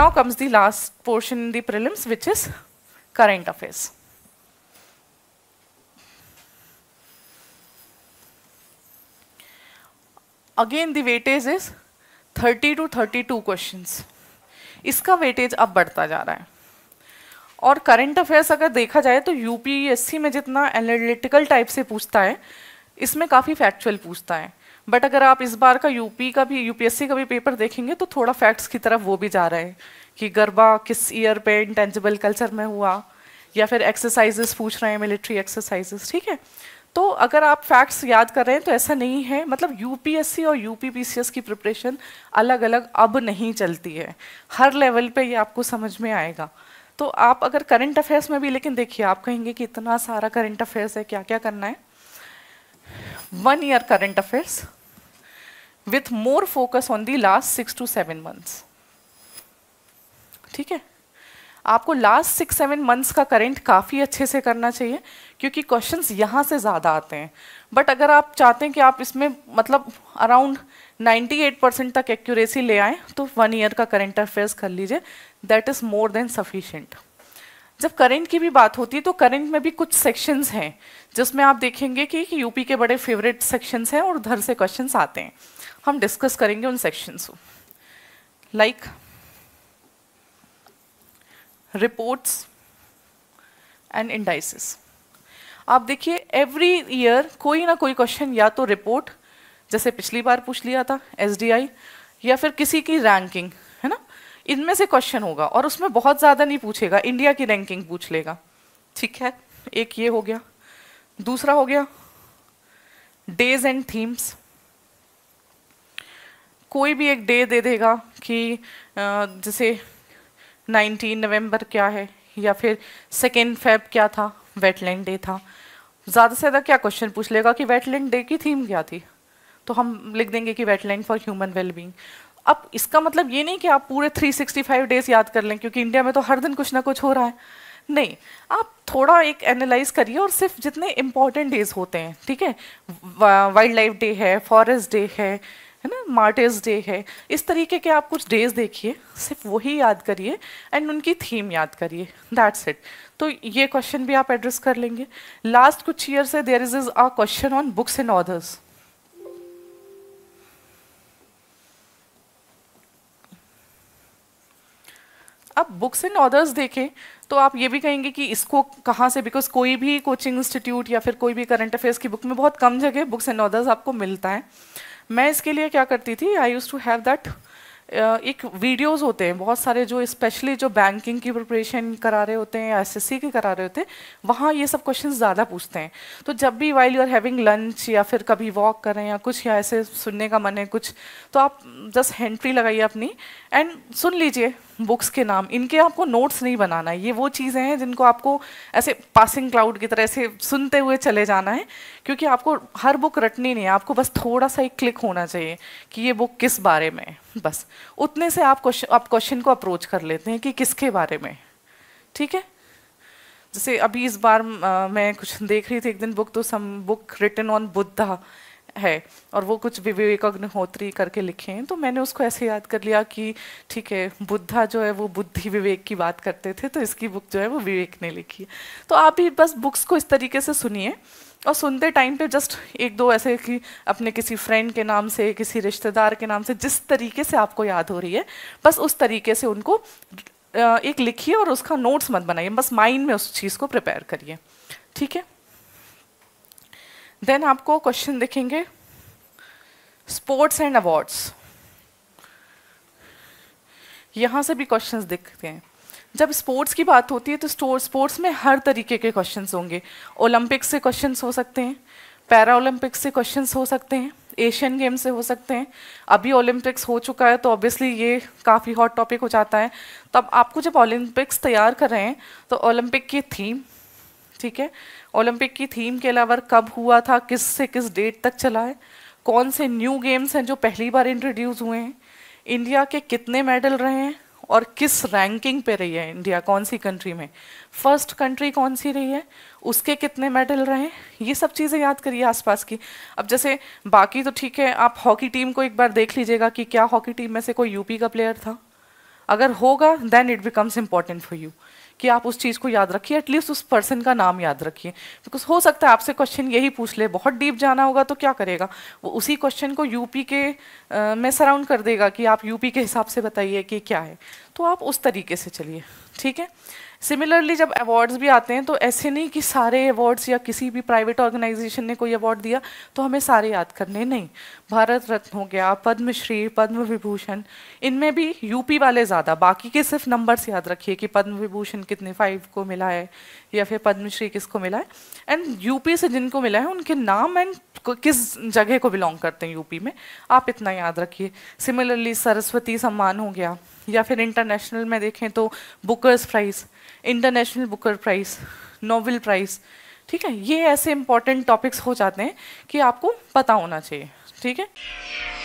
Now comes the last portion in the prelims which is current affairs. Again the weightage is 30 to 32 questions. इसका weightage अब बढ़ता जा रहा है और करंट अफेयर्स अगर देखा जाए तो यूपीएससी में जितना एनालिटिकल टाइप से पूछता है इसमें काफ़ी फैक्चुअल पूछता है बट अगर आप इस बार का यूपी का भी यूपीएससी का भी पेपर देखेंगे तो थोड़ा फैक्ट्स की तरफ वो भी जा रहा है कि गरबा किस ईयर पे इंटेंजिबल कल्चर में हुआ या फिर एक्सरसाइजेस पूछ रहे हैं मिलिट्री एक्सरसाइजेस ठीक है तो अगर आप फैक्ट्स याद कर रहे हैं तो ऐसा नहीं है मतलब यूपीएससी और यूपीपीसीएस की प्रिपरेशन अलग अलग अब नहीं चलती है हर लेवल पे ये आपको समझ में आएगा तो आप अगर करंट अफेयर्स में भी लेकिन देखिए आप कहेंगे कि इतना सारा करंट अफेयर्स है क्या क्या करना है one year current affairs with more focus on the last six to seven months ठीक है आपको लास्ट सिक्स सेवन मंथ्स का करेंट काफ़ी अच्छे से करना चाहिए क्योंकि क्वेश्चंस यहाँ से ज़्यादा आते हैं बट अगर आप चाहते हैं कि आप इसमें मतलब अराउंड 98 परसेंट तक एक्यूरेसी ले आएँ तो वन ईयर का करेंट अफेयर्स कर लीजिए that is more than sufficient जब करंट की भी बात होती है तो करंट में भी कुछ सेक्शंस हैं जिसमें आप देखेंगे कि, यूपी के बड़े फेवरेट सेक्शंस हैं और उधर से क्वेश्चंस आते हैं हम डिस्कस करेंगे उन सेक्शंस को लाइक रिपोर्ट्स एंड इंडाइसिस आप देखिए एवरी ईयर कोई ना कोई क्वेश्चन या तो रिपोर्ट जैसे पिछली बार पूछ लिया था एस या फिर किसी की रैंकिंग इनमें से क्वेश्चन होगा और उसमें बहुत ज़्यादा नहीं पूछेगा इंडिया की रैंकिंग पूछ लेगा ठीक है एक ये हो गया दूसरा हो गया डेज एंड थीम्स कोई भी एक डे दे देगा कि जैसे 19 नवंबर क्या है या फिर सेकेंड फेब क्या था वेटलैंड डे था ज़्यादा से ज़्यादा क्या क्वेश्चन पूछ लेगा कि वेटलैंड डे की थीम क्या थी तो हम लिख देंगे कि वेटलैंड फॉर ह्यूमन वेलबींग अब इसका मतलब ये नहीं कि आप पूरे 365 डेज याद कर लें क्योंकि इंडिया में तो हर दिन कुछ ना कुछ हो रहा है नहीं आप थोड़ा एक एनालाइज करिए और सिर्फ जितने इम्पॉर्टेंट डेज होते हैं ठीक है वाइल्ड लाइफ डे है फॉरेस्ट डे है है ना मार्टेज डे है इस तरीके के आप कुछ डेज देखिए सिर्फ वही याद करिए एंड उनकी थीम याद करिए दैट्स इट तो ये क्वेश्चन भी आप एड्रेस कर लेंगे लास्ट कुछ ईयर से there is is a question on books and authors अब बुक्स एंड ऑर्डर्स देखें तो आप ये भी कहेंगे कि इसको कहाँ से बिकॉज कोई भी कोचिंग इंस्टीट्यूट या फिर कोई भी करंट अफेयर्स की बुक में बहुत कम जगह बुक्स एंड ऑर्डर्स आपको मिलता है मैं इसके लिए क्या करती थी I use to have that एक वीडियोस होते हैं बहुत सारे जो स्पेशली जो बैंकिंग की प्रिपरेशन करा रहे होते हैं या एस सी के करा रहे होते हैं वहाँ ये सब क्वेश्चन ज़्यादा पूछते हैं तो जब भी while you are having lunch या फिर कभी वॉक करें या कुछ या ऐसे सुनने का मन है कुछ तो आप जस्ट हेंट्री लगाइए अपनी एंड सुन लीजिए बुक्स के नाम इनके आपको नोट्स नहीं बनाना है ये वो चीज़ें हैं जिनको आपको ऐसे पासिंग क्लाउड की तरह से सुनते हुए चले जाना है क्योंकि आपको हर बुक रटनी नहीं है आपको बस थोड़ा सा एक क्लिक होना चाहिए कि ये बुक किस बारे में है बस उतने से आप क्वेश्चन आप क्वेश्चन को अप्रोच कर लेते हैं कि किसके बारे में ठीक है जैसे अभी इस बार आ, मैं कुछ देख रही थी एक दिन बुक तो some book written on Buddha है और वो कुछ विवेक अग्निहोत्री करके लिखे हैं तो मैंने उसको ऐसे याद कर लिया कि ठीक है बुद्धा जो है वो बुद्धि विवेक की बात करते थे तो इसकी बुक जो है वो विवेक ने लिखी तो आप भी बस बुक्स को इस तरीके से सुनिए और सुनते टाइम पे जस्ट एक दो ऐसे कि अपने किसी फ्रेंड के नाम से किसी रिश्तेदार के नाम से जिस तरीके से आपको याद हो रही है बस उस तरीके से उनको एक लिखिए और उसका नोट्स मत बनाइए बस माइंड में उस चीज़ को प्रिपेयर करिए ठीक है देन आपको क्वेश्चन देखेंगे स्पोर्ट्स एंड अवार्ड्स यहां से भी क्वेश्चंस दिखते हैं जब स्पोर्ट्स की बात होती है तो स्पोर्ट्स में हर तरीके के क्वेश्चंस होंगे ओलंपिक्स से क्वेश्चंस हो सकते हैं पैरा ओलंपिक से क्वेश्चंस हो सकते हैं एशियन गेम्स से हो सकते हैं अभी ओलंपिक्स हो चुका है तो ऑब्वियसली ये काफ़ी हॉट टॉपिक हो जाता है तो अब आपको जब ओलंपिक्स तैयार कर रहे हैं तो ओलंपिक की थीम ठीक है ओलंपिक की थीम के अलावा कब हुआ था किस से किस डेट तक चला है कौन से न्यू गेम्स हैं जो पहली बार इंट्रोड्यूस हुए हैं इंडिया के कितने मेडल रहे हैं और किस रैंकिंग पे रही है इंडिया कौन सी कंट्री में फर्स्ट कंट्री कौन सी रही है उसके कितने मेडल रहे ये सब चीज़ें याद करिए आसपास की अब जैसे बाकी तो ठीक है आप हॉकी टीम को एक बार देख लीजिएगा कि क्या हॉकी टीम में से कोई यूपी का प्लेयर था अगर होगा then it becomes important for you कि आप उस चीज़ को याद रखिए एटलीस्ट उस पर्सन का नाम याद रखिए बिकॉज तो हो सकता है आपसे क्वेश्चन यही पूछ ले बहुत डीप जाना होगा तो क्या करेगा वो उसी क्वेश्चन को यूपी के आ, में सराउंड कर देगा कि आप यूपी के हिसाब से बताइए कि क्या है तो आप उस तरीके से चलिए ठीक है सिमिलरली जब अवार्ड्स भी आते हैं तो ऐसे नहीं कि सारे अवार्ड्स या किसी भी प्राइवेट ऑर्गेनाइजेशन ने कोई अवार्ड दिया तो हमें सारे याद करने नहीं भारत रत्न हो गया पद्मश्री पद्म विभूषण इनमें भी यूपी वाले ज़्यादा बाकी के सिर्फ नंबर्स याद रखिए कि पद्म विभूषण कितने फाइव को मिला है या फिर पद्मश्री किसको मिला है एंड यूपी से जिनको मिला है उनके नाम एंड किस जगह को बिलोंग करते हैं यूपी में आप इतना याद रखिए सिमिलरली सरस्वती सम्मान हो गया या फिर इंटरनेशनल में देखें तो Bookers prize international Booker prize Nobel prize ठीक है ये ऐसे इंपॉर्टेंट टॉपिक्स हो जाते हैं कि आपको पता होना चाहिए ठीक है